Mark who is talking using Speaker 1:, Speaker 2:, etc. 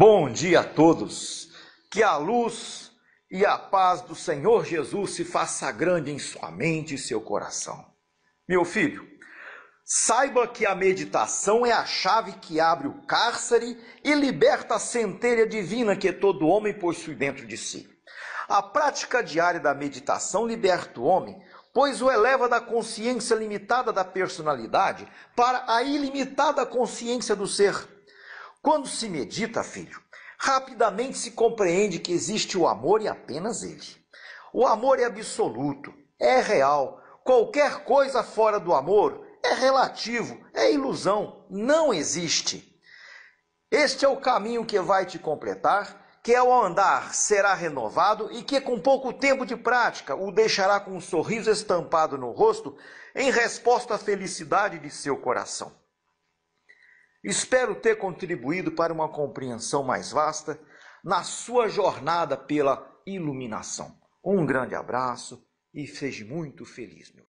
Speaker 1: Bom dia a todos. Que a luz e a paz do Senhor Jesus se faça grande em sua mente e seu coração. Meu filho, saiba que a meditação é a chave que abre o cárcere e liberta a centelha divina que todo homem possui dentro de si. A prática diária da meditação liberta o homem, pois o eleva da consciência limitada da personalidade para a ilimitada consciência do ser. Quando se medita, filho, rapidamente se compreende que existe o amor e apenas ele. O amor é absoluto, é real. Qualquer coisa fora do amor é relativo, é ilusão, não existe. Este é o caminho que vai te completar, que ao andar será renovado e que com pouco tempo de prática o deixará com um sorriso estampado no rosto em resposta à felicidade de seu coração. Espero ter contribuído para uma compreensão mais vasta na sua jornada pela iluminação. Um grande abraço e seja muito feliz, meu.